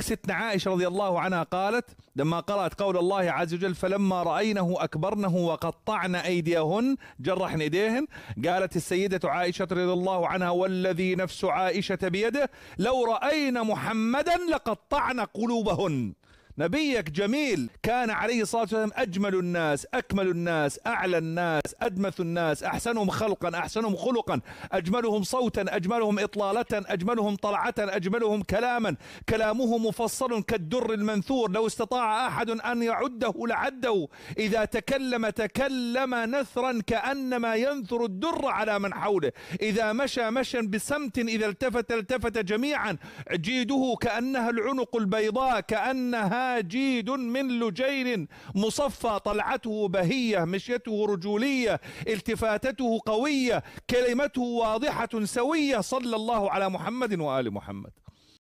ستنا عائشة رضي الله عنها قالت لما قرأت قول الله عز وجل فلما رأينه أكبرنه وقطعن أيديهن جرحن إيديهن قالت السيدة عائشة رضي الله عنها والذي نفس عائشة بيده لو رأين محمدا لقطعن قلوبهن نبيك جميل كان عليه الصلاة والسلام أجمل الناس أكمل الناس أعلى الناس أدمث الناس أحسنهم خلقا أحسنهم خلقا أجملهم صوتا أجملهم إطلالة أجملهم طلعة أجملهم كلاما كلامه مفصل كالدر المنثور لو استطاع أحد أن يعده لعده إذا تكلم تكلم نثرا كأنما ينثر الدر على من حوله إذا مشى مشى بسمت إذا التفت التفت جميعا جيده كأنها العنق البيضاء كأنها جيد من لجين مصفى طلعته بهية مشيته رجولية التفاتته قوية كلمته واضحة سوية صلى الله على محمد وآل محمد